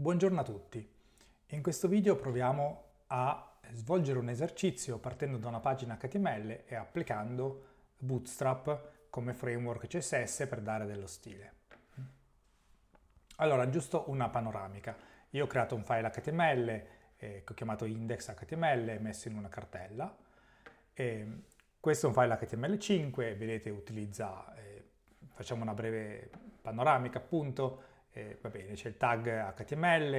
Buongiorno a tutti. In questo video proviamo a svolgere un esercizio partendo da una pagina HTML e applicando Bootstrap come framework CSS per dare dello stile. Allora, giusto una panoramica. Io ho creato un file HTML eh, che ho chiamato index.html e messo in una cartella. E questo è un file HTML5, vedete utilizza, eh, facciamo una breve panoramica appunto, eh, va bene, c'è il tag HTML,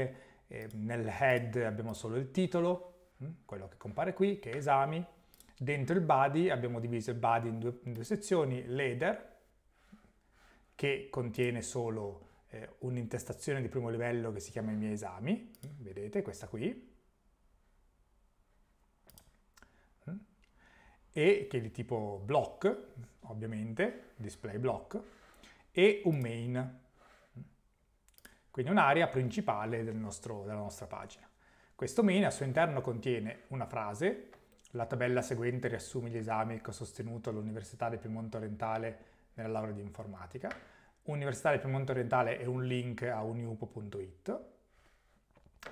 eh, nel head abbiamo solo il titolo, mh, mm, quello che compare qui, che è esami, dentro il body abbiamo diviso il body in due, in due sezioni, l'header, che contiene solo eh, un'intestazione di primo livello che si chiama i miei esami, mh, mm, vedete questa qui, mm. e che è di tipo block, ovviamente, display block, e un main quindi un'area principale del nostro, della nostra pagina. Questo main al suo interno contiene una frase, la tabella seguente riassume gli esami che ho sostenuto all'Università del Piemonte Orientale nella laurea di informatica, Università del Piemonte Orientale è un link a uniupo.it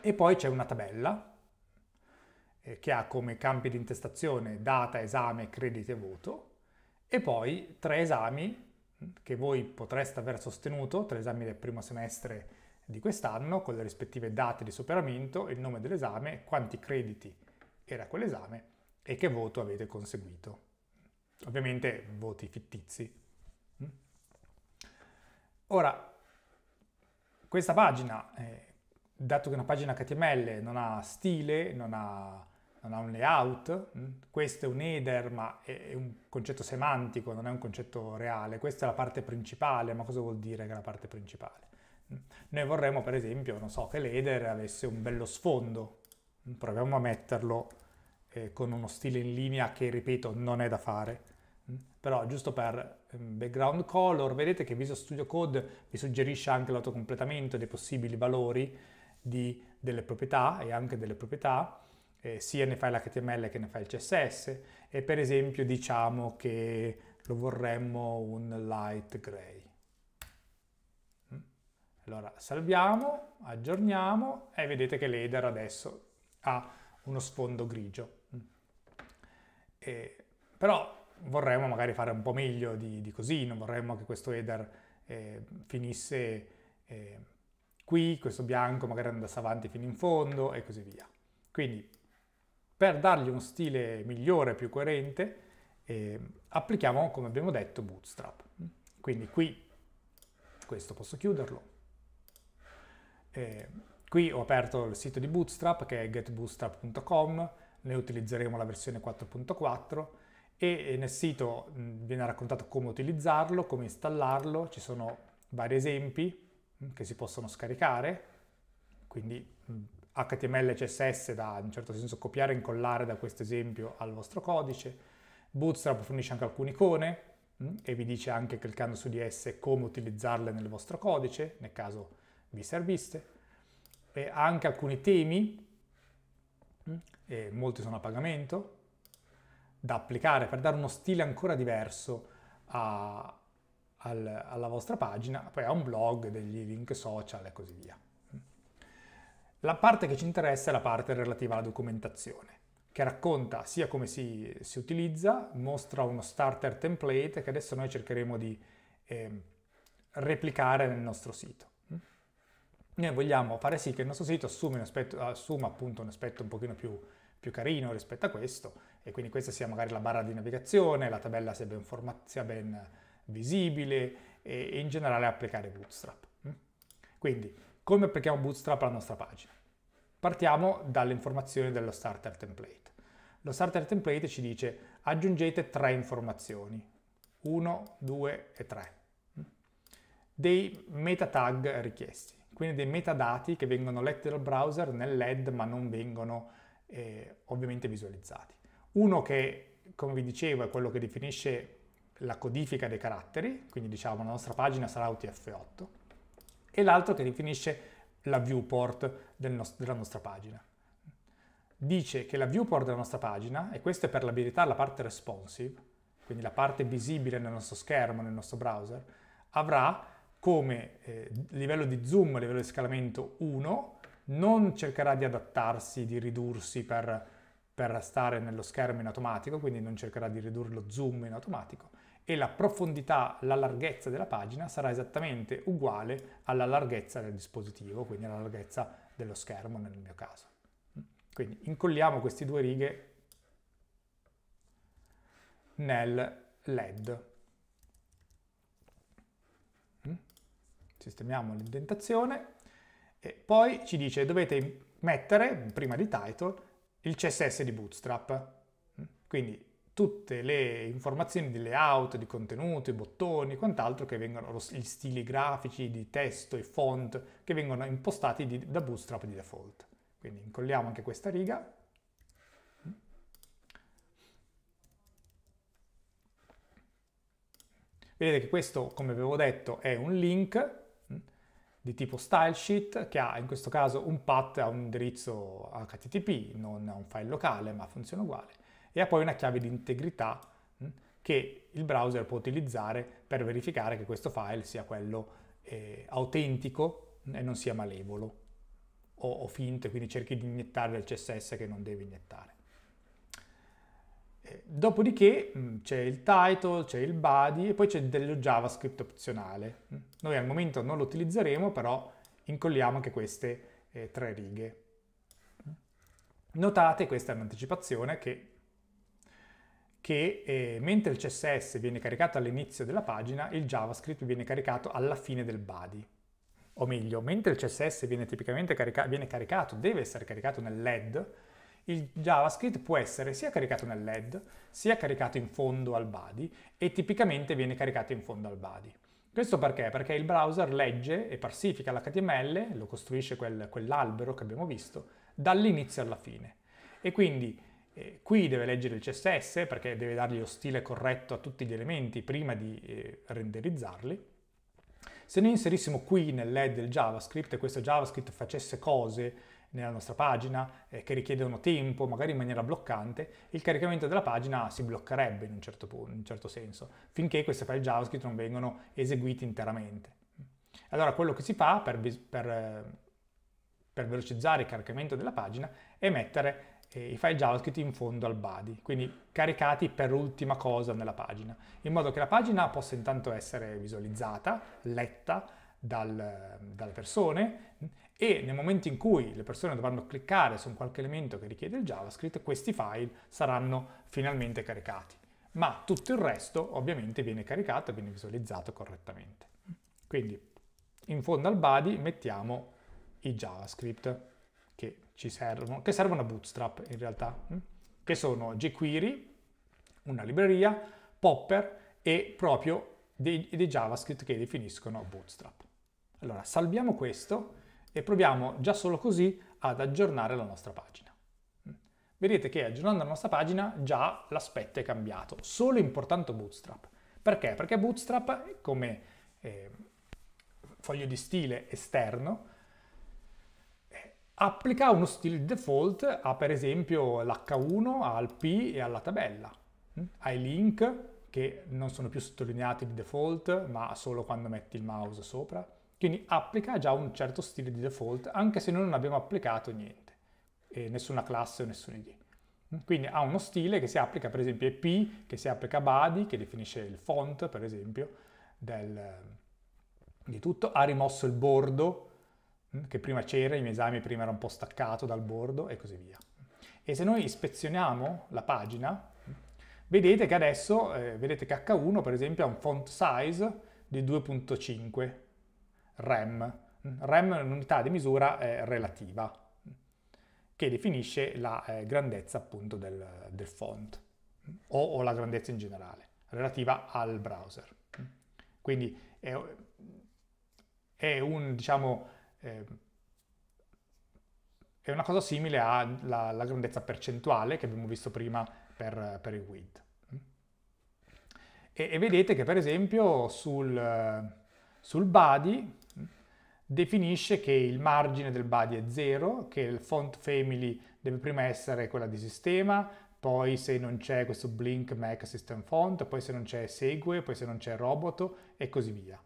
e poi c'è una tabella eh, che ha come campi di intestazione data, esame, crediti e voto e poi tre esami che voi potreste aver sostenuto, tre esami del primo semestre di quest'anno con le rispettive date di superamento, il nome dell'esame, quanti crediti era quell'esame e che voto avete conseguito. Ovviamente voti fittizi. Mm? Ora, questa pagina, eh, dato che è una pagina HTML non ha stile, non ha, non ha un layout, mh? Mm? questo è un header ma è, è un concetto semantico, non è un concetto reale, questa è la parte principale, ma cosa vuol dire che è la parte principale? Noi vorremmo per esempio, non so, che l'header avesse un bello sfondo. Proviamo a metterlo eh, con uno stile in linea che, ripeto, non è da fare. Però giusto per ehm, background color, vedete che Visual Studio Code vi suggerisce anche l'autocompletamento dei possibili valori di, delle proprietà e anche delle proprietà, eh, sia ne fai l'HTML che ne fai il CSS. E per esempio diciamo che lo vorremmo un light gray allora salviamo, aggiorniamo e vedete che l'header adesso ha uno sfondo grigio. E, però vorremmo magari fare un po' meglio di, di così, non vorremmo che questo header eh, finisse eh, qui, questo bianco magari andasse avanti fino in fondo e così via. Quindi per dargli uno stile migliore, più coerente, eh, applichiamo, come abbiamo detto, Bootstrap. Quindi qui, questo posso chiuderlo, eh, qui ho aperto il sito di Bootstrap che è getbootstrap.com, ne utilizzeremo la versione 4.4 e nel sito viene raccontato come utilizzarlo, come installarlo, ci sono vari esempi che si possono scaricare, quindi HTML e CSS da in certo senso copiare e incollare da questo esempio al vostro codice. Bootstrap fornisce anche alcune icone e vi dice anche cliccando su di esse come utilizzarle nel vostro codice, nel caso vi serviste. e ha anche alcuni temi, mm, e molti sono a pagamento, da applicare per dare uno stile ancora diverso a, al, alla vostra pagina, poi ha un blog, degli link social e così via. La parte che ci interessa è la parte relativa alla documentazione, che racconta sia come si, si utilizza, mostra uno starter template che adesso noi cercheremo di eh, replicare nel nostro sito noi vogliamo fare sì che il nostro sito assuma, aspetto, assuma appunto un aspetto un pochino più, più, carino rispetto a questo e quindi questa sia magari la barra di navigazione, la tabella sia ben, forma, sia ben visibile e, e in generale applicare Bootstrap. Mm? Quindi come applichiamo Bootstrap alla nostra pagina? Partiamo dalle informazioni dello starter template. Lo starter template ci dice aggiungete tre informazioni, 1, 2 e 3, mm? dei meta tag richiesti quindi dei metadati che vengono letti dal browser nell'head ma non vengono eh, ovviamente visualizzati. Uno che, come vi dicevo, è quello che definisce la codifica dei caratteri, quindi diciamo la nostra pagina sarà UTF8, e l'altro che definisce la viewport del nost della nostra pagina. Dice che la viewport della nostra pagina, e questa è per l'abilità la parte responsive, quindi la parte visibile nel nostro schermo, nel nostro browser, avrà come eh, livello di zoom, livello di scalamento 1, non cercherà di adattarsi, di ridursi per, per, stare nello schermo in automatico, quindi non cercherà di ridurre lo zoom in automatico, e la profondità, la larghezza della pagina sarà esattamente uguale alla larghezza del dispositivo, quindi alla larghezza dello schermo nel mio caso. Quindi incolliamo queste due righe nel LED. Sistemiamo l'indentazione e poi ci dice dovete mettere, prima di title, il CSS di Bootstrap. Mm? Quindi tutte le informazioni di layout, di contenuto, i bottoni quant'altro che vengono, gli stili grafici di testo e font che vengono impostati di, da Bootstrap di default. Quindi incolliamo anche questa riga. Mm. Vedete che questo, come avevo detto, è un link di tipo stylesheet che ha in questo caso un path a un indirizzo HTTP, non a un file locale, ma funziona uguale, e ha poi una chiave di integrità che il browser può utilizzare per verificare che questo file sia quello eh, autentico e non sia malevolo o, o finto, quindi cerchi di iniettare del CSS che non deve iniettare. Dopodiché mm, c'è il title, c'è il body e poi c'è dello JavaScript opzionale. Mm. Noi al momento non lo utilizzeremo, però incolliamo anche queste eh, tre righe. Mm. Notate, questa è un'anticipazione, che, che eh, mentre il CSS viene caricato all'inizio della pagina, il JavaScript viene caricato alla fine del body. O meglio, mentre il CSS viene tipicamente carica viene caricato, deve essere caricato nell'head, il JavaScript può essere sia caricato nel LED, sia caricato in fondo al body e tipicamente viene caricato in fondo al body. Questo perché? Perché il browser legge e parsifica l'HTML, lo costruisce quel, quell'albero che abbiamo visto, dall'inizio alla fine. E quindi eh, qui deve leggere il CSS perché deve dargli lo stile corretto a tutti gli elementi prima di eh, renderizzarli. Se noi inserissimo qui nel LED il JavaScript e questo JavaScript facesse cose nella nostra pagina eh, che richiedono tempo, magari in maniera bloccante, il caricamento della pagina si bloccherebbe in un certo, punto, in un certo senso, finché questi file JavaScript non vengono eseguiti interamente. Allora quello che si fa per, per, eh, per velocizzare il caricamento della pagina è mettere eh, i file JavaScript in fondo al body, quindi caricati per ultima cosa nella pagina, in modo che la pagina possa intanto essere visualizzata, letta dal, dalle persone e nel momento in cui le persone dovranno cliccare su un qualche elemento che richiede il JavaScript, questi file saranno finalmente caricati. Ma tutto il resto ovviamente viene caricato e viene visualizzato correttamente. Quindi in fondo al body mettiamo i JavaScript che ci servono, che servono a Bootstrap in realtà, mm? che sono jQuery, una libreria, Popper e proprio dei, dei JavaScript che definiscono Bootstrap. Allora, salviamo questo e proviamo già solo così ad aggiornare la nostra pagina. Mm. Vedete che aggiornando la nostra pagina già l'aspetto è cambiato, solo importando Bootstrap. Perché? Perché Bootstrap come eh, foglio di stile esterno eh, applica uno stile default a per esempio l'H1, al P e alla tabella, mm. ai link che non sono più sottolineati di default ma solo quando metti il mouse sopra quindi applica già un certo stile di default anche se noi non abbiamo applicato niente, eh, nessuna classe o nessun ID. Quindi ha uno stile che si applica per esempio EP, che si applica a body, che definisce il font per esempio del, di tutto, ha rimosso il bordo mm, che prima c'era, i miei esami prima era un po' staccato dal bordo e così via. E se noi ispezioniamo la pagina, vedete che adesso, eh, vedete che H1 per esempio ha un font size di 2.5, REM. REM è un'unità di misura eh, relativa che definisce la eh, grandezza appunto del, del font o, o, la grandezza in generale relativa al browser. Quindi è, è un, diciamo, eh, è una cosa simile alla grandezza percentuale che abbiamo visto prima per, per il width. E, e, vedete che per esempio sul, sul body definisce che il margine del body è 0, che il font family deve prima essere quella di sistema, poi se non c'è questo blink Mac System Font, poi se non c'è segue, poi se non c'è roboto e così via.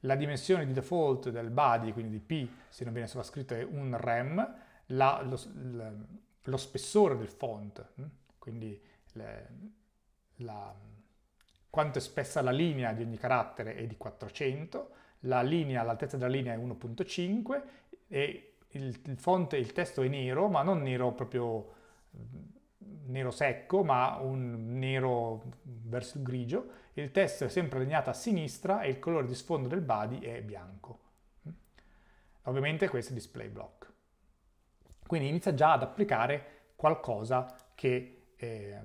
La dimensione di default del body, quindi di P, se non viene sovrascritto, è un rem, la, lo, lo, spessore del font, hm, quindi le, la, quanto è spessa la linea di ogni carattere è di 400, la linea, l'altezza della linea è 1.5 e il, il, font, il testo è nero, ma non nero proprio mm, nero secco, ma un nero verso il grigio. Il testo è sempre allineato a sinistra e il colore di sfondo del body è bianco. Mm. Ovviamente questo è display block. Quindi inizia già ad applicare qualcosa che eh,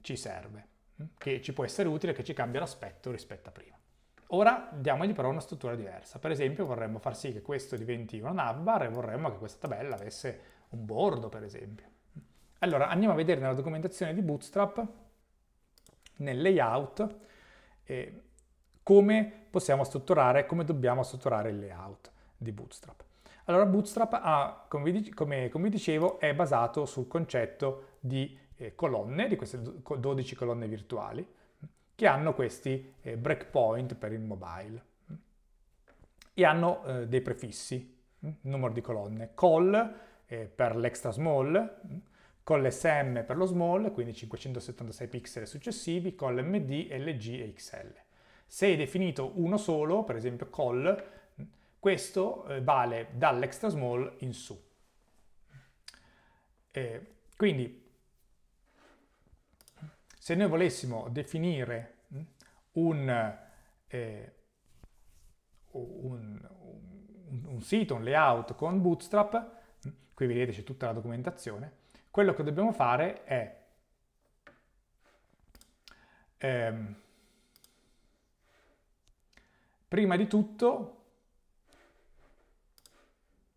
ci serve, mm, che ci può essere utile, che ci cambia l'aspetto rispetto a prima. Ora diamogli però una struttura diversa. Per esempio vorremmo far sì che questo diventi una navbar e vorremmo che questa tabella avesse un bordo, per esempio. Allora andiamo a vedere nella documentazione di Bootstrap, nel layout, eh, come possiamo strutturare, come dobbiamo strutturare il layout di Bootstrap. Allora Bootstrap, ha, come, vi, come, come, dicevo, è basato sul concetto di eh, colonne, di queste 12 colonne virtuali, che hanno questi eh, breakpoint per il mobile e hanno eh, dei prefissi, mm, numero di colonne, call eh, per l'extra small, mm, call SM per lo small, quindi 576 pixel successivi, call MD, LG e XL. Se è definito uno solo, per esempio call, mm, questo eh, vale dall'extra small in su. Eh, quindi se noi volessimo definire mm, un, eh, un, un, un sito, un layout con Bootstrap, mm, qui vedete c'è tutta la documentazione, quello che dobbiamo fare è ehm, prima di tutto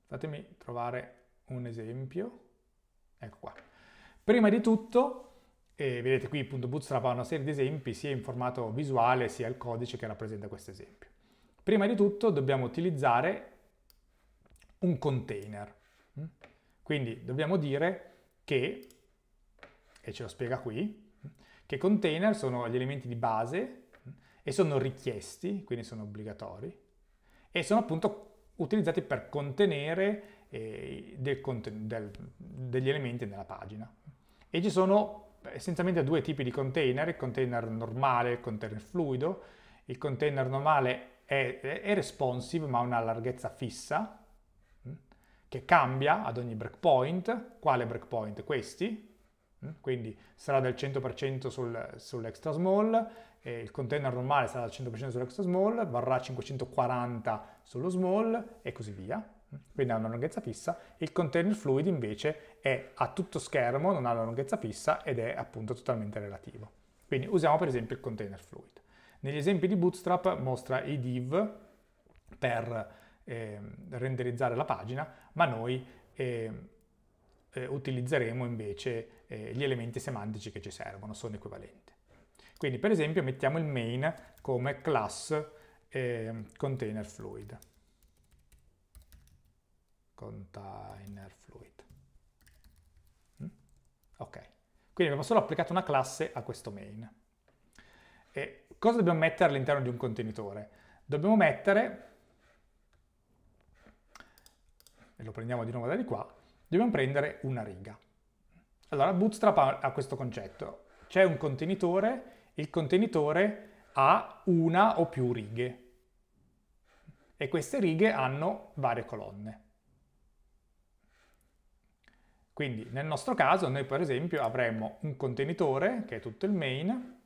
fatemi trovare un esempio ecco qua prima di tutto e vedete qui appunto Bootstrap ha una serie di esempi sia in formato visuale sia il codice che rappresenta questo esempio. Prima di tutto dobbiamo utilizzare un container. Mm? Quindi dobbiamo dire che, e ce lo spiega qui, che container sono gli elementi di base mm? e sono richiesti, quindi sono obbligatori, e sono appunto utilizzati per contenere eh, del, del, degli elementi nella pagina. E ci sono essenzialmente due tipi di container, il container normale e il container fluido. Il container normale è, è responsive ma ha una larghezza fissa mm, che cambia ad ogni breakpoint. Quale breakpoint? Questi. Mm, quindi sarà del 100% sul, sull'extra small, il container normale sarà del 100% sull'extra small, varrà 540 sullo small e così via quindi ha una lunghezza fissa, il container fluid invece è a tutto schermo, non ha una lunghezza fissa ed è appunto totalmente relativo. Quindi usiamo per esempio il container fluid. Negli esempi di Bootstrap mostra i div per eh, renderizzare la pagina, ma noi ehm, eh, utilizzeremo invece eh, gli elementi semantici che ci servono, sono equivalenti. Quindi per esempio mettiamo il main come class ehm, container fluid container fluid. Mm? Ok, quindi abbiamo solo applicato una classe a questo main. E cosa dobbiamo mettere all'interno di un contenitore? Dobbiamo mettere, e lo prendiamo di nuovo da di qua, dobbiamo prendere una riga. Allora, Bootstrap ha questo concetto. C'è un contenitore, il contenitore ha una o più righe e queste righe hanno varie colonne. Quindi nel nostro caso noi per esempio avremmo un contenitore che è tutto il main,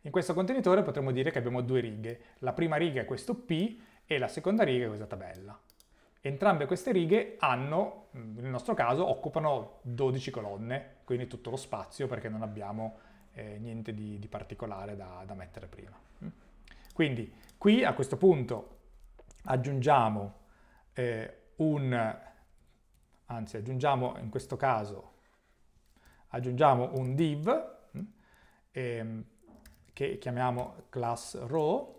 in questo contenitore potremmo dire che abbiamo due righe, la prima riga è questo P e la seconda riga è questa tabella. Entrambe queste righe hanno, mm, nel nostro caso, occupano 12 colonne, quindi tutto lo spazio perché non abbiamo eh, niente di, di particolare da, da mettere prima. Mm. Quindi qui a questo punto aggiungiamo eh, un anzi aggiungiamo in questo caso aggiungiamo un div eh, che chiamiamo class row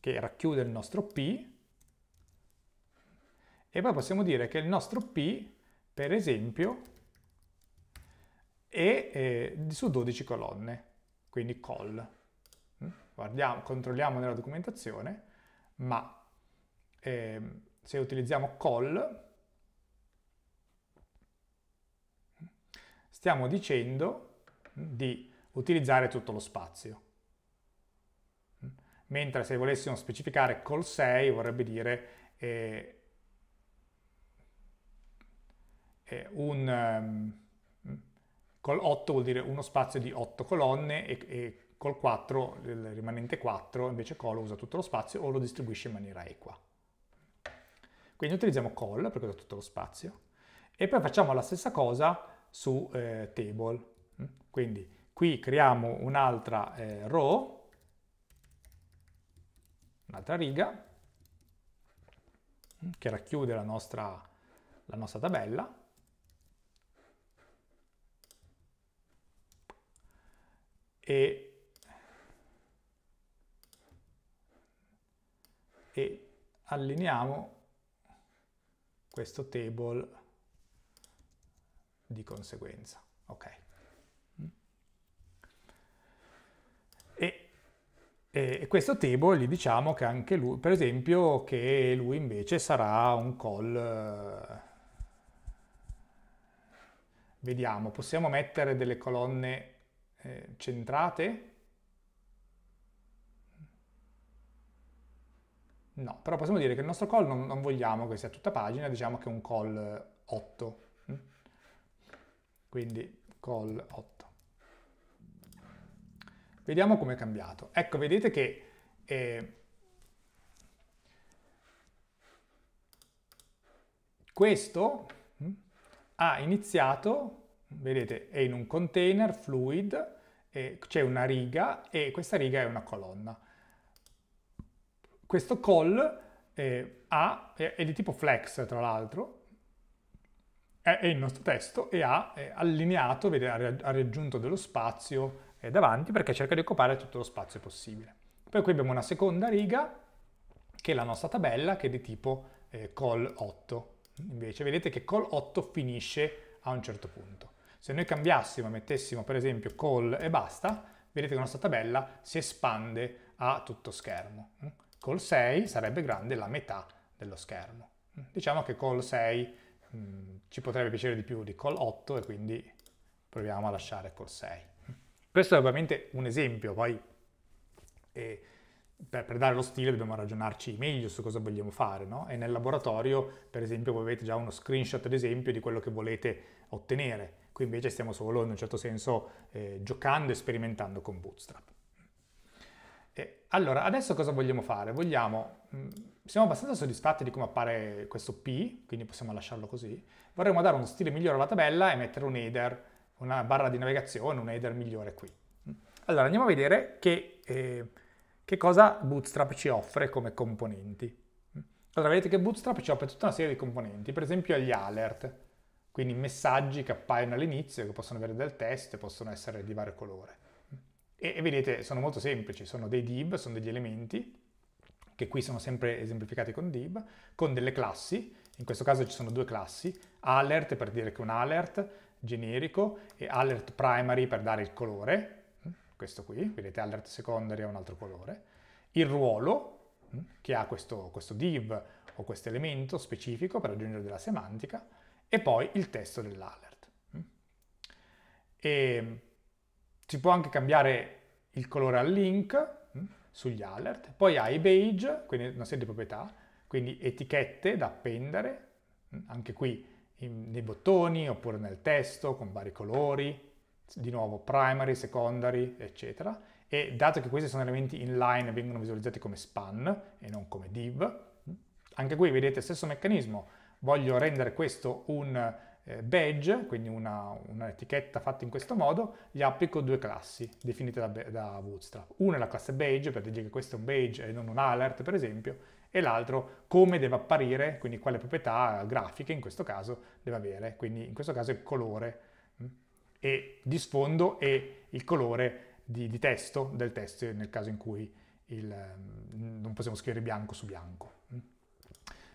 che racchiude il nostro p e poi possiamo dire che il nostro p per esempio è eh, su 12 colonne quindi call mm, Guardiamo, controlliamo nella documentazione ma eh, se utilizziamo call stiamo dicendo di utilizzare tutto lo spazio. Mentre se volessimo specificare col 6 vorrebbe dire eh, eh, un... Um, col 8 vuol dire uno spazio di 8 colonne e, e col 4, il rimanente 4, invece col usa tutto lo spazio o lo distribuisce in maniera equa. Quindi utilizziamo call perché usa tutto lo spazio e poi facciamo la stessa cosa su eh, table. Mm? Quindi qui creiamo un'altra eh, row, un'altra riga, mm, che racchiude la nostra, la nostra tabella. E, e allineiamo questo table di conseguenza. Ok. Mm. E, e questo table gli diciamo che anche lui, per esempio, che lui invece sarà un call... Eh, vediamo, possiamo mettere delle colonne eh, centrate? No, però possiamo dire che il nostro call non, non vogliamo che sia tutta pagina, diciamo che è un call 8 quindi call 8. Vediamo come è cambiato. Ecco, vedete che eh, questo mm, ha iniziato, vedete, è in un container fluid, c'è una riga e questa riga è una colonna. Questo call eh, ha, è di tipo flex, tra l'altro, è il nostro testo e ha allineato, vede, ha raggiunto dello spazio eh, davanti perché cerca di occupare tutto lo spazio possibile. Poi qui abbiamo una seconda riga che è la nostra tabella che è di tipo eh, col 8. Invece vedete che col 8 finisce a un certo punto. Se noi cambiassimo e mettessimo per esempio call e basta, vedete che la nostra tabella si espande a tutto schermo. Mm? Call 6 sarebbe grande la metà dello schermo. Mm? Diciamo che call 6 Mm, ci potrebbe piacere di più di call 8 e quindi proviamo a lasciare call 6. Questo è ovviamente un esempio, poi eh, per, per, dare lo stile dobbiamo ragionarci meglio su cosa vogliamo fare, no? E nel laboratorio, per esempio, voi avete già uno screenshot, ad esempio, di quello che volete ottenere. Qui invece stiamo solo, in un certo senso, eh, giocando e sperimentando con Bootstrap. E allora, adesso cosa vogliamo fare? Vogliamo, mm, siamo abbastanza soddisfatti di come appare questo P, quindi possiamo lasciarlo così. Vorremmo dare uno stile migliore alla tabella e mettere un header, una barra di navigazione, un header migliore qui. Mm. Allora, andiamo a vedere che, eh, che cosa Bootstrap ci offre come componenti. Mm. Allora, vedete che Bootstrap ci offre tutta una serie di componenti, per esempio gli alert, quindi messaggi che appaiono all'inizio, che possono avere del testo e possono essere di vario colore. E, e vedete, sono molto semplici, sono dei div, sono degli elementi, che qui sono sempre esemplificati con div, con delle classi, in questo caso ci sono due classi, alert per dire che è un alert generico e alert primary per dare il colore, mm, questo qui, vedete alert secondary ha un altro colore, il ruolo mm, che ha questo, questo div o questo elemento specifico per aggiungere della semantica e poi il testo dell'alert. Mm. E si può anche cambiare il colore al link mm, sugli alert, poi hai beige, quindi una serie di proprietà, quindi etichette da appendere, mm, anche qui in, nei bottoni oppure nel testo con vari colori, di nuovo primary, secondary, eccetera. E dato che questi sono elementi inline e vengono visualizzati come span e non come div, mm, anche qui vedete stesso meccanismo, voglio rendere questo un eh, badge, quindi un'etichetta fatta in questo modo, gli applico due classi definite da, da Bootstrap. Una è la classe badge, per dire che questo è un badge e non un alert, per esempio, e l'altro come deve apparire, quindi quale proprietà grafiche in questo caso deve avere, quindi in questo caso è colore mm, e di sfondo e il colore di, di testo del testo nel caso in cui il, mm, non possiamo scrivere bianco su bianco. Mm.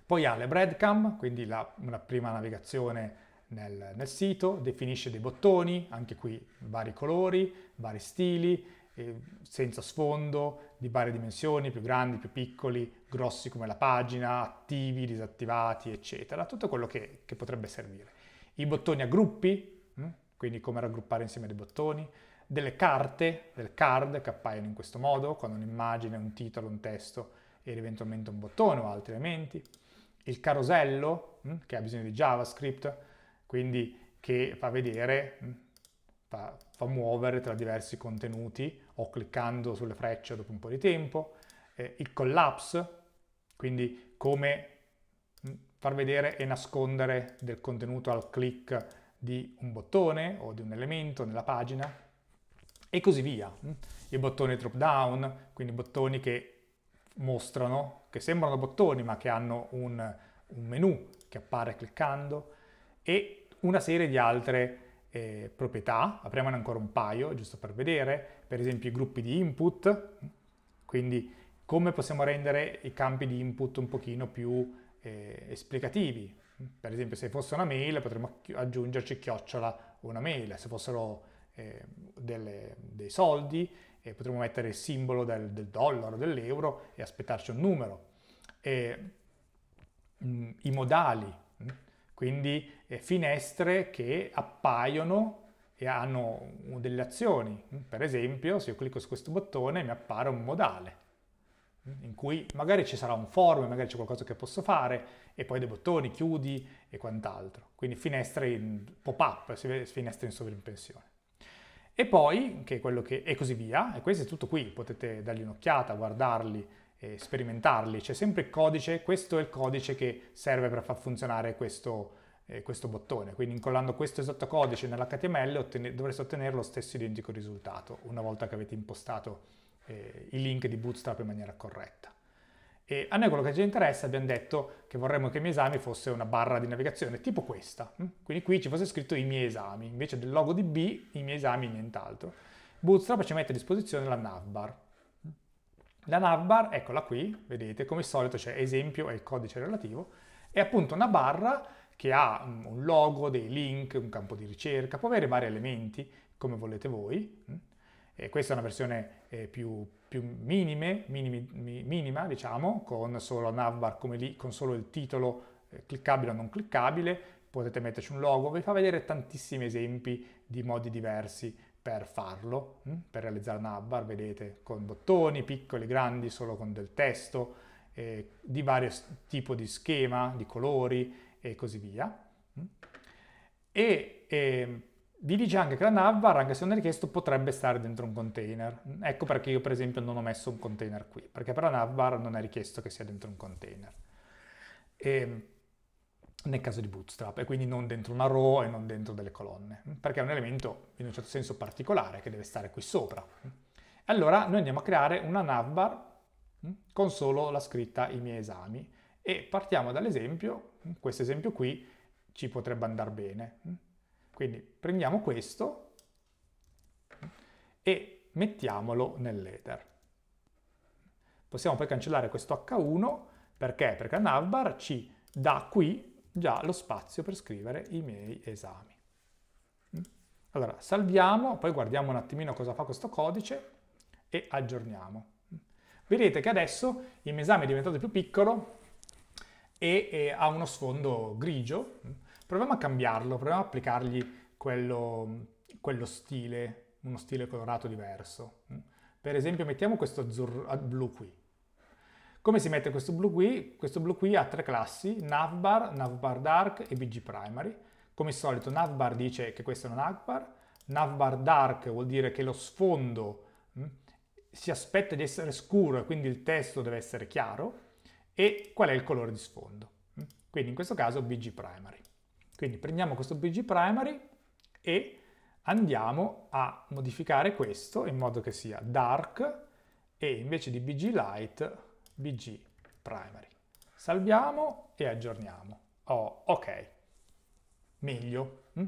Poi ha le breadcam, quindi la, una prima navigazione nel, nel sito, definisce dei bottoni, anche qui vari colori, vari stili, senza sfondo, di varie dimensioni, più grandi, più piccoli, grossi come la pagina, attivi, disattivati, eccetera, tutto quello che, che potrebbe servire. I bottoni a gruppi, mm? quindi come raggruppare insieme dei bottoni, delle carte, delle card che appaiono in questo modo, con un'immagine, un titolo, un testo ed eventualmente un bottone o altri elementi. Il carosello, mm? che ha bisogno di JavaScript, quindi che fa vedere, mm, fa, fa muovere tra diversi contenuti o cliccando sulle frecce dopo un po' di tempo, eh, il collapse, quindi come mm, far vedere e nascondere del contenuto al click di un bottone o di un elemento nella pagina e così via. Mm. I bottoni drop down, quindi bottoni che mostrano, che sembrano bottoni ma che hanno un, un menu che appare cliccando e una serie di altre eh, proprietà, apriamone ancora un paio, giusto per vedere, per esempio i gruppi di input, quindi come possiamo rendere i campi di input un pochino più eh, esplicativi. Per esempio se fosse una mail potremmo aggiungerci chiocciola una mail, se fossero eh, delle, dei soldi eh, potremmo mettere il simbolo del, del dollaro, dell'euro e aspettarci un numero. E, mh, mm, I modali, mh, mm, quindi eh, finestre che appaiono e hanno delle azioni. Per esempio, se io clicco su questo bottone mi appare un modale mm, in cui magari ci sarà un forum, magari c'è qualcosa che posso fare, e poi dei bottoni, chiudi e quant'altro. Quindi finestre in pop-up, finestre in sovrimpensione. E poi, che è quello che... e così via, e questo è tutto qui, potete dargli un'occhiata, guardarli eh, sperimentarli. C'è sempre il codice, questo è il codice che serve per far funzionare questo, eh, questo bottone. Quindi incollando questo esatto codice nell'HTML ottene- dovreste ottenere lo stesso identico risultato una volta che avete impostato eh, i link di Bootstrap in maniera corretta. E a noi quello che ci interessa abbiamo detto che vorremmo che i miei esami fosse una barra di navigazione tipo questa. Hm? Quindi qui ci fosse scritto i miei esami, invece del logo di B, i miei esami e nient'altro. Bootstrap ci mette a disposizione la navbar. La navbar, eccola qui, vedete, come al solito c'è esempio e il codice relativo, è appunto una barra che ha un logo, dei link, un campo di ricerca, può avere vari elementi, come volete voi. Mm. E questa è una versione eh, più, più minime, minimi, minima, diciamo, con solo navbar come lì, con solo il titolo eh, cliccabile o non cliccabile, potete metterci un logo, vi fa vedere tantissimi esempi di modi diversi per farlo, mm, per realizzare una app vedete, con bottoni piccoli, grandi, solo con del testo, eh, di vario tipo di schema, di colori e così via. Mm. E eh, vi dice anche che la navbar, anche se non è richiesto, potrebbe stare dentro un container. Ecco perché io per esempio non ho messo un container qui, perché per la navbar non è richiesto che sia dentro un container. E, ehm, nel caso di Bootstrap e quindi non dentro una row e non dentro delle colonne, perché è un elemento in un certo senso particolare che deve stare qui sopra. Allora noi andiamo a creare una navbar hm, con solo la scritta i miei esami e partiamo dall'esempio, hm, questo esempio qui ci potrebbe andare bene. Hm. Quindi prendiamo questo e mettiamolo nell'header. Possiamo poi cancellare questo H1 perché? Perché la navbar ci dà qui già lo spazio per scrivere i miei esami. Allora, salviamo, poi guardiamo un attimino cosa fa questo codice e aggiorniamo. Vedete che adesso il mio esame è diventato più piccolo e, e ha uno sfondo grigio. Proviamo a cambiarlo, proviamo a applicargli quello, quello stile, uno stile colorato diverso. Per esempio mettiamo questo azzurro, blu qui. Come si mette questo blu qui? Questo blu qui ha tre classi, navbar, navbar dark e bg primary. Come al solito navbar dice che questo è un navbar, navbar dark vuol dire che lo sfondo mm, si aspetta di essere scuro e quindi il testo deve essere chiaro e qual è il colore di sfondo. Mm? Quindi in questo caso bg primary. Quindi prendiamo questo bg primary e andiamo a modificare questo in modo che sia dark e invece di bg light bg primary. Salviamo e aggiorniamo. Oh, ok, meglio. Mm?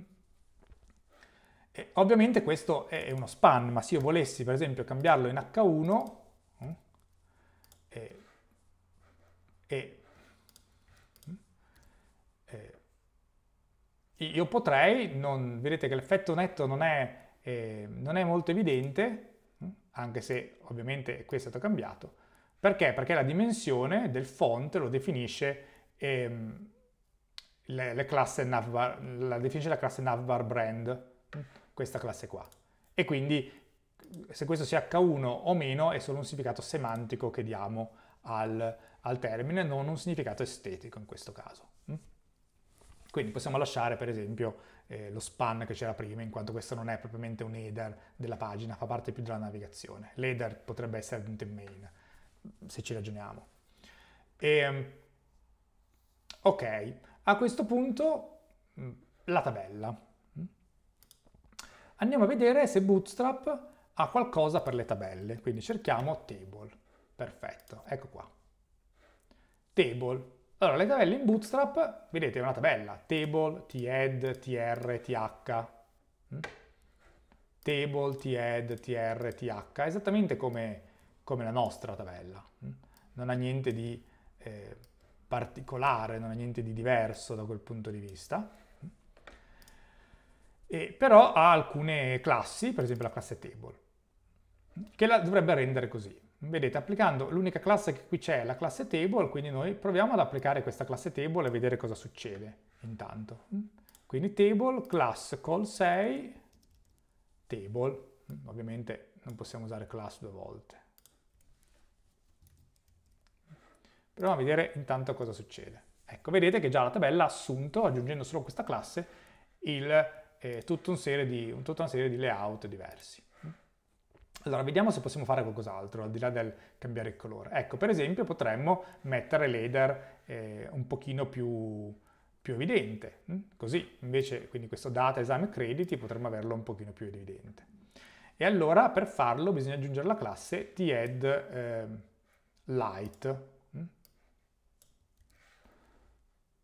E ovviamente questo è uno span, ma se io volessi per esempio cambiarlo in h1 mm? e, e, mm, e, io potrei, non, vedete che l'effetto netto non è, eh, non è molto evidente, mm, anche se ovviamente qui è stato cambiato, perché? Perché la dimensione del font lo definisce, ehm, le, le navbar, la, definisce la classe navbar brand, questa classe qua. E quindi se questo sia H1 o meno è solo un significato semantico che diamo al, al termine, non un significato estetico in questo caso. Mm? Quindi possiamo lasciare per esempio eh, lo span che c'era prima, in quanto questo non è propriamente un header della pagina, fa parte più della navigazione. L'header potrebbe essere un main se ci ragioniamo. E, ehm, ok, a questo punto mm, la tabella. Mm. Andiamo a vedere se Bootstrap ha qualcosa per le tabelle, quindi cerchiamo table. Perfetto, ecco qua. Table. Allora, le tabelle in Bootstrap, vedete, è una tabella. Table, TED, TR, TH. Mm. Table, TED, TR, TH. Esattamente come come la nostra tabella. Mm? Non ha niente di eh, particolare, non ha niente di diverso da quel punto di vista. Mm? E però ha alcune classi, per esempio la classe table, mm? che la dovrebbe rendere così. Vedete, applicando l'unica classe che qui c'è la classe table, quindi noi proviamo ad applicare questa classe table e vedere cosa succede intanto. Quindi table, class call 6, table. Ovviamente non possiamo usare class due volte. Proviamo a vedere intanto cosa succede. Ecco, vedete che già la tabella ha assunto, aggiungendo solo questa classe, il, eh, tutta, un di, tutta una serie di layout diversi. Allora, vediamo se possiamo fare qualcos'altro, al di là del cambiare il colore. Ecco, per esempio, potremmo mettere l'header eh, un pochino più, più evidente, mh? Mm? così. Invece, quindi questo data esame crediti potremmo averlo un pochino più evidente. E allora, per farlo, bisogna aggiungere la classe td eh, light,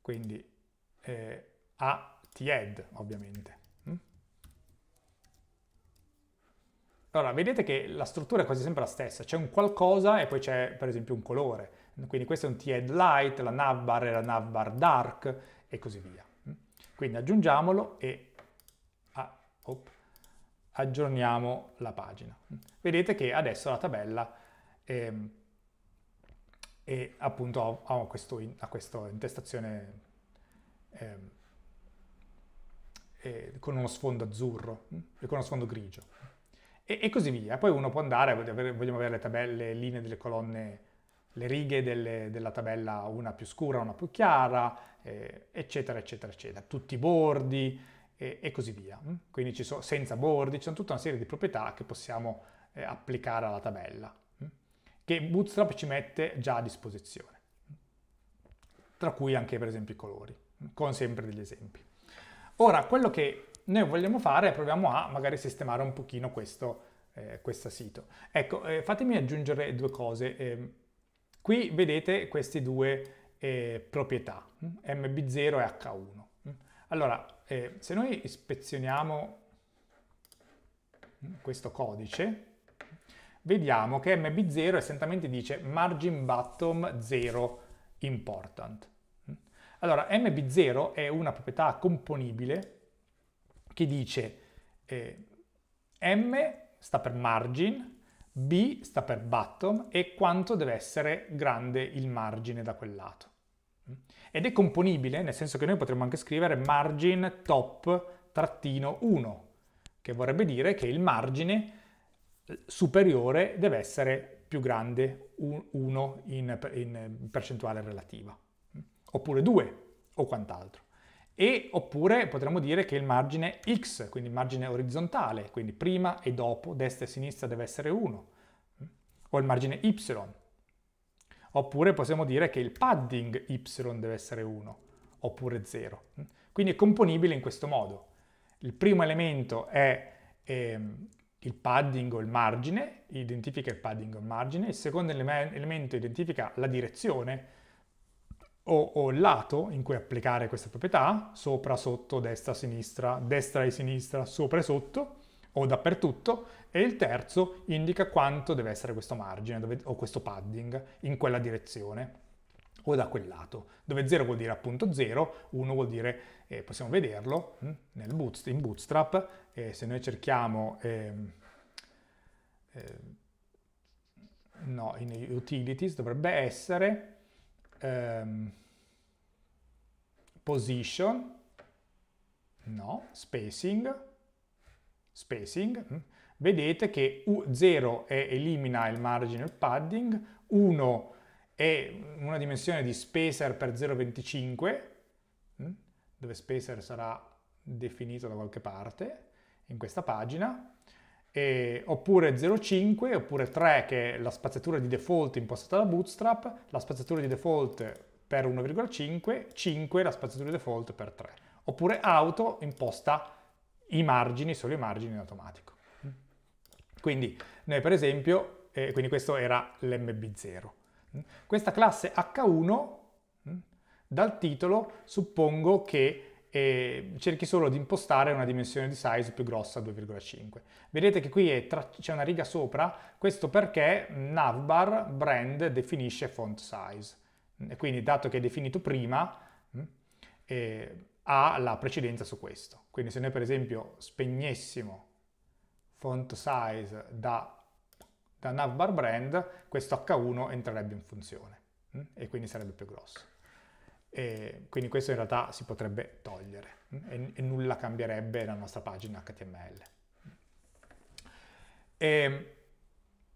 quindi eh, a TED ovviamente. Mm? Allora, vedete che la struttura è quasi sempre la stessa, c'è un qualcosa e poi c'è per esempio un colore, quindi questo è un TED light, la navbar è la navbar dark e così via. Mm? Quindi aggiungiamolo e ah, op, aggiorniamo la pagina. Mm? Vedete che adesso la tabella eh, e appunto ha, questo, questa intestazione eh, eh, con uno sfondo azzurro mm, e con uno sfondo grigio e, e, così via. Poi uno può andare, vogliamo avere le tabelle, le linee delle colonne, le righe delle, della tabella, una più scura, una più chiara, eh, eccetera, eccetera, eccetera, tutti i bordi e, e così via. Mm. Quindi ci sono senza bordi, c'è tutta una serie di proprietà che possiamo eh, applicare alla tabella che Bootstrap ci mette già a disposizione, tra cui anche per esempio i colori, con sempre degli esempi. Ora, quello che noi vogliamo fare è proviamo a magari sistemare un pochino questo, eh, questo sito. Ecco, eh, fatemi aggiungere due cose. Eh, qui vedete queste due eh, proprietà, MB0 hm? e H1. Hm? Allora, eh, se noi ispezioniamo questo codice, vediamo che MB0 essenzialmente dice margin bottom 0 important. Allora, MB0 è una proprietà componibile che dice eh, M sta per margin, B sta per bottom e quanto deve essere grande il margine da quel lato. Ed è componibile, nel senso che noi potremmo anche scrivere margin top trattino 1, che vorrebbe dire che il margine superiore deve essere più grande 1 in, in, percentuale relativa, oppure 2 o quant'altro. E oppure potremmo dire che il margine x, quindi il margine orizzontale, quindi prima e dopo, destra e sinistra deve essere 1, o il margine y. Oppure possiamo dire che il padding y deve essere 1, oppure 0. Quindi è componibile in questo modo. Il primo elemento è, è ehm, il padding o il margine, identifica il padding o il margine, il secondo elemento identifica la direzione o, o, il lato in cui applicare questa proprietà, sopra, sotto, destra, sinistra, destra e sinistra, sopra e sotto o dappertutto, e il terzo indica quanto deve essere questo margine dove, o questo padding in quella direzione o da quel lato, dove 0 vuol dire appunto 0, 1 vuol dire, eh, possiamo vederlo hm, nel boot, in Bootstrap, eh, se noi cerchiamo, eh, no, in Utilities dovrebbe essere ehm, Position, no, Spacing, Spacing, hm, vedete che 0 elimina il margine, il padding, 1 e una dimensione di spacer per 0,25, mm, dove spacer sarà definito da qualche parte in questa pagina, e, oppure 0,5, oppure 3 che è la spazzatura di default impostata da Bootstrap, la spazzatura di default per 1,5, 5 la spazzatura di default per 3, oppure auto imposta i margini, solo i margini in automatico. Mm. Quindi noi per esempio, eh, quindi questo era l'MB0, questa classe H1 mm, dal titolo suppongo che eh, cerchi solo di impostare una dimensione di size più grossa 2,5. Vedete che qui c'è una riga sopra, questo perché navbar brand definisce font size. Mm, e quindi dato che è definito prima, mm, eh, ha la precedenza su questo. Quindi se noi per esempio spegnessimo font size da da navbar brand questo H1 entrerebbe in funzione mh? Mm? e quindi sarebbe più grosso. E quindi questo in realtà si potrebbe togliere mm? e, e nulla cambierebbe la nostra pagina HTML. E,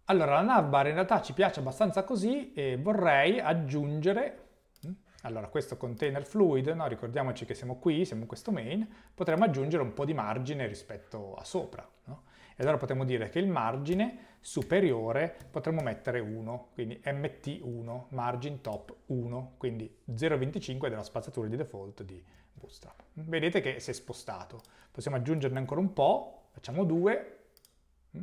allora, la navbar in realtà ci piace abbastanza così e vorrei aggiungere, mm? allora questo container fluid, no? ricordiamoci che siamo qui, siamo in questo main, potremmo aggiungere un po' di margine rispetto a sopra. No? E allora potremmo dire che il margine superiore potremmo mettere 1, quindi MT1, margin top 1, quindi 0,25 della spazzatura di default di Bootstrap. Vedete che si è spostato. Possiamo aggiungerne ancora un po', facciamo 2, mm,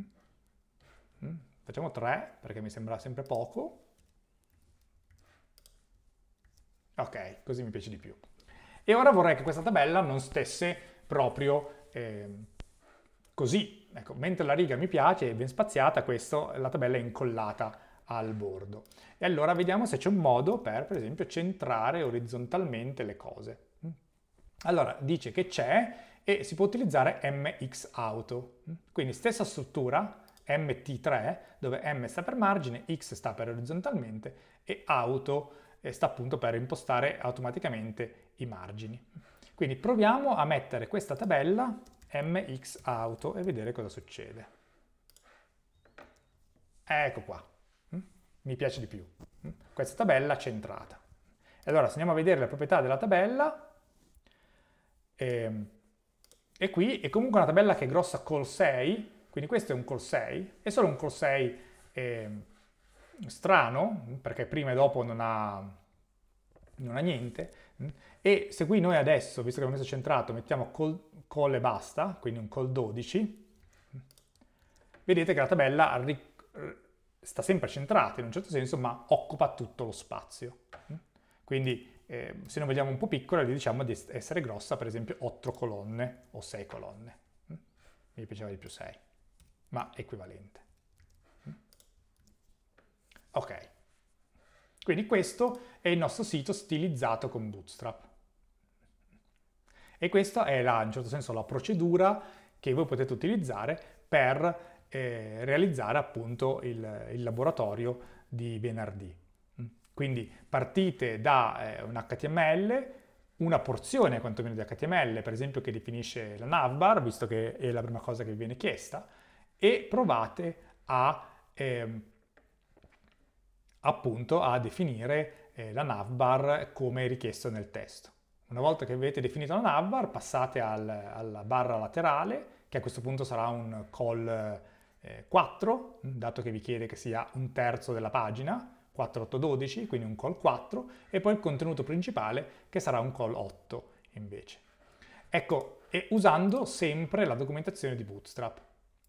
mm, facciamo 3 perché mi sembra sempre poco. Ok, così mi piace di più. E ora vorrei che questa tabella non stesse proprio eh, così, Ecco, mentre la riga mi piace, è ben spaziata, questo, la tabella è incollata al bordo. E allora vediamo se c'è un modo per, per esempio, centrare orizzontalmente le cose. Mm. Allora, dice che c'è e si può utilizzare MX auto. Mm. Quindi stessa struttura, MT3, dove M sta per margine, X sta per orizzontalmente e auto eh, sta appunto per impostare automaticamente i margini. Quindi proviamo a mettere questa tabella MX Auto e vedere cosa succede. Ecco qua, mm? mi piace di più. Mm? Questa tabella centrata. allora se andiamo a vedere le proprietà della tabella, e, ehm, e qui è comunque una tabella che è grossa col 6, quindi questo è un col 6, è solo un col 6 eh, strano, perché prima e dopo non ha, non ha niente, mm? E se qui noi adesso, visto che abbiamo messo centrato, mettiamo call, call e basta, quindi un call 12, vedete che la tabella sta sempre centrata in un certo senso, ma occupa tutto lo spazio. Quindi eh, se noi vogliamo un po' piccola, gli diciamo di essere grossa, per esempio 8 colonne o 6 colonne. Mi piaceva di più 6, ma equivalente. Ok, quindi questo è il nostro sito stilizzato con Bootstrap. E questa è la, in certo senso la procedura che voi potete utilizzare per eh, realizzare appunto il, il, laboratorio di venerdì. Mm. Quindi partite da eh, un HTML, una porzione quantomeno di HTML, per esempio che definisce la navbar, visto che è la prima cosa che vi viene chiesta, e provate a, eh, appunto, a definire eh, la navbar come richiesto nel testo. Una volta che avete definito la navbar, passate al, alla barra laterale, che a questo punto sarà un call eh, 4, dato che vi chiede che sia un terzo della pagina, 4812, quindi un call 4, e poi il contenuto principale, che sarà un call 8 invece. Ecco, e usando sempre la documentazione di Bootstrap.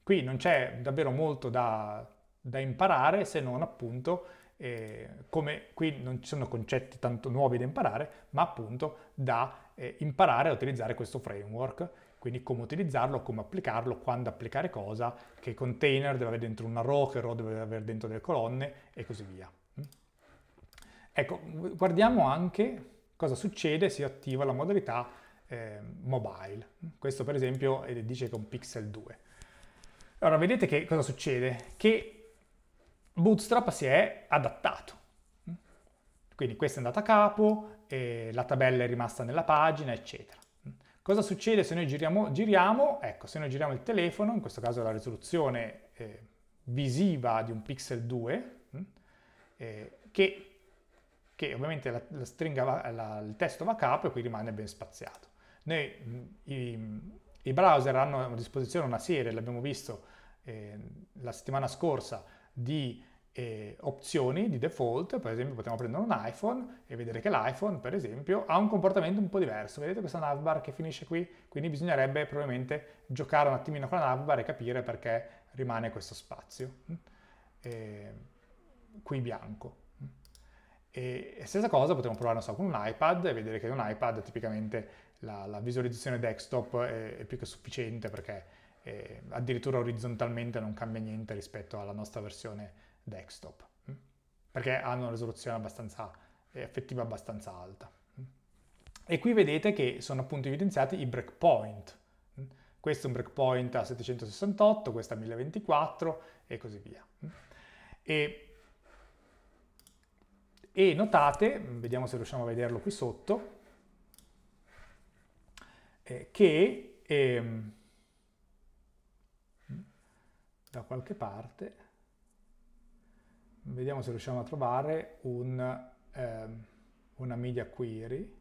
Qui non c'è davvero molto da, da imparare, se non appunto eh, come qui non ci sono concetti tanto nuovi da imparare, ma appunto da eh, imparare a utilizzare questo framework, quindi come utilizzarlo, come applicarlo, quando applicare cosa, che container deve avere dentro una row, che row deve avere dentro delle colonne e così via. Mm. Ecco, guardiamo anche cosa succede se attivo la modalità eh, mobile. Questo per esempio eh, dice che è un pixel 2. Allora, vedete che cosa succede? Che Bootstrap si è adattato. Quindi questa è andata a capo, la tabella è rimasta nella pagina, eccetera. Cosa succede se noi giriamo, giriamo? Ecco, se noi giriamo il telefono, in questo caso la risoluzione eh, visiva di un pixel 2, mm, eh, che, che, ovviamente la, la stringa va, la, il testo va a capo e qui rimane ben spaziato. Noi, mm, i, i, browser hanno a disposizione una serie, l'abbiamo visto eh, la settimana scorsa, di eh, opzioni di default, per esempio potremmo prendere un iPhone e vedere che l'iPhone per esempio ha un comportamento un po' diverso, vedete questa navbar che finisce qui, quindi bisognerebbe probabilmente giocare un attimino con la navbar e capire perché rimane questo spazio eh, qui bianco. Mm? E stessa cosa potremmo provare non so, con un iPad e vedere che un iPad tipicamente la, la visualizzazione desktop è, è, più che sufficiente perché eh, addirittura orizzontalmente non cambia niente rispetto alla nostra versione desktop, mm? perché hanno una risoluzione abbastanza eh, effettiva abbastanza alta. Mm? E qui vedete che sono appunto evidenziati i breakpoint. Mm? Questo è un breakpoint a 768, questo a 1024 e così via. E, e notate, vediamo se riusciamo a vederlo qui sotto, eh, che ehm, da qualche parte vediamo se riusciamo a trovare un, ehm, una media query.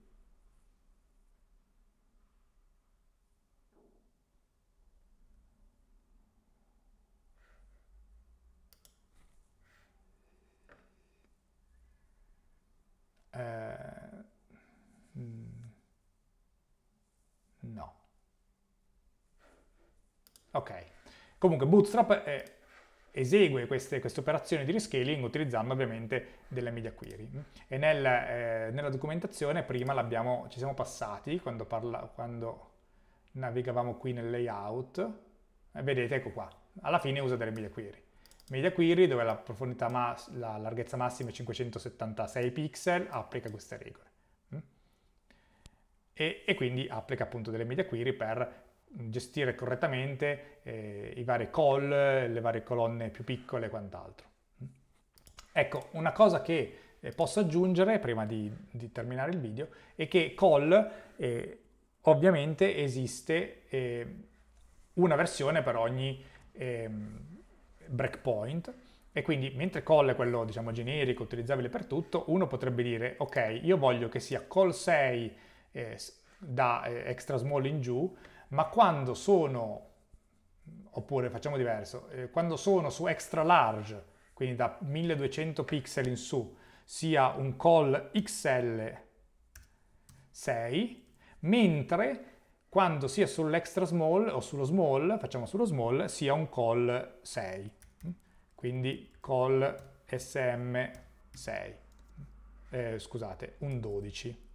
Eh, mm, no. Ok. Comunque Bootstrap è esegue queste, queste operazioni di rescaling utilizzando ovviamente delle media query. E nel, eh, nella documentazione prima ci siamo passati quando, parla, quando navigavamo qui nel layout, e eh, vedete ecco qua, alla fine usa delle media query. Media query dove la, la larghezza massima è 576 pixel, applica queste regole. Mm? E, e, quindi applica appunto delle media query per gestire correttamente eh, i vari call, le varie colonne più piccole e quant'altro. Ecco, una cosa che eh, posso aggiungere prima di, di terminare il video è che call eh, ovviamente esiste eh, una versione per ogni ehm, breakpoint e quindi mentre call è quello diciamo generico, utilizzabile per tutto, uno potrebbe dire ok, io voglio che sia call 6 eh, da eh, extra small in giù ma quando sono, oppure facciamo diverso, eh, quando sono su extra large, quindi da 1200 pixel in su, sia un call XL6, mentre quando sia sull'extra small o sullo small, facciamo sullo small, sia un call 6. Quindi call SM6, eh, scusate, un 12.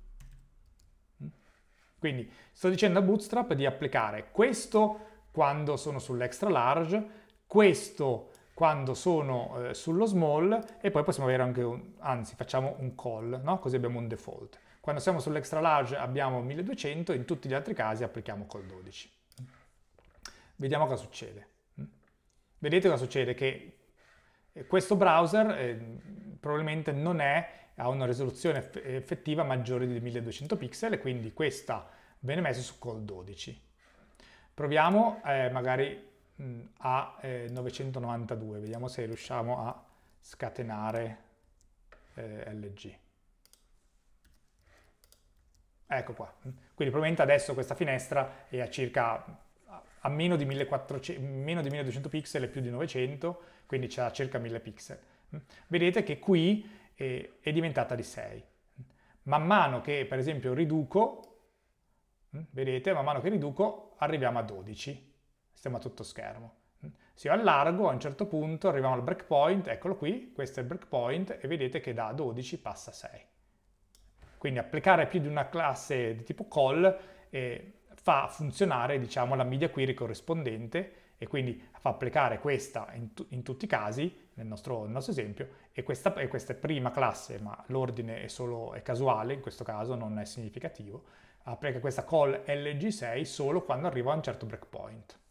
Quindi sto dicendo a Bootstrap di applicare questo quando sono sull'extra large, questo quando sono eh, sullo small e poi possiamo avere anche un, anzi facciamo un call, no? così abbiamo un default. Quando siamo sull'extra large abbiamo 1200, in tutti gli altri casi applichiamo call 12. Vediamo cosa succede. Vedete cosa succede? Che questo browser eh, probabilmente non è, a una risoluzione effettiva maggiore di 1200 pixel quindi questa viene messa su Call 12. Proviamo eh, magari mh, mm, a eh, 992, vediamo se riusciamo a scatenare eh, LG. Ecco qua. Quindi probabilmente adesso questa finestra è a circa a meno di, 1400, meno di 1200 pixel e più di 900, quindi c'è circa 1000 pixel. Mm. Vedete che qui è, eh, è diventata di 6. Man mano che per esempio riduco, mm, vedete, man mano che riduco arriviamo a 12, stiamo a tutto schermo. Mm. Se io allargo a un certo punto arriviamo al breakpoint, eccolo qui, questo è il breakpoint e vedete che da 12 passa a 6. Quindi applicare più di una classe di tipo call eh, fa funzionare diciamo, la media query corrispondente e quindi fa applicare questa in, tu, in tutti i casi, nel nostro, nel nostro esempio, e questa, e questa, è prima classe, ma l'ordine è solo è casuale, in questo caso non è significativo, applica questa call lg6 solo quando arriva a un certo breakpoint.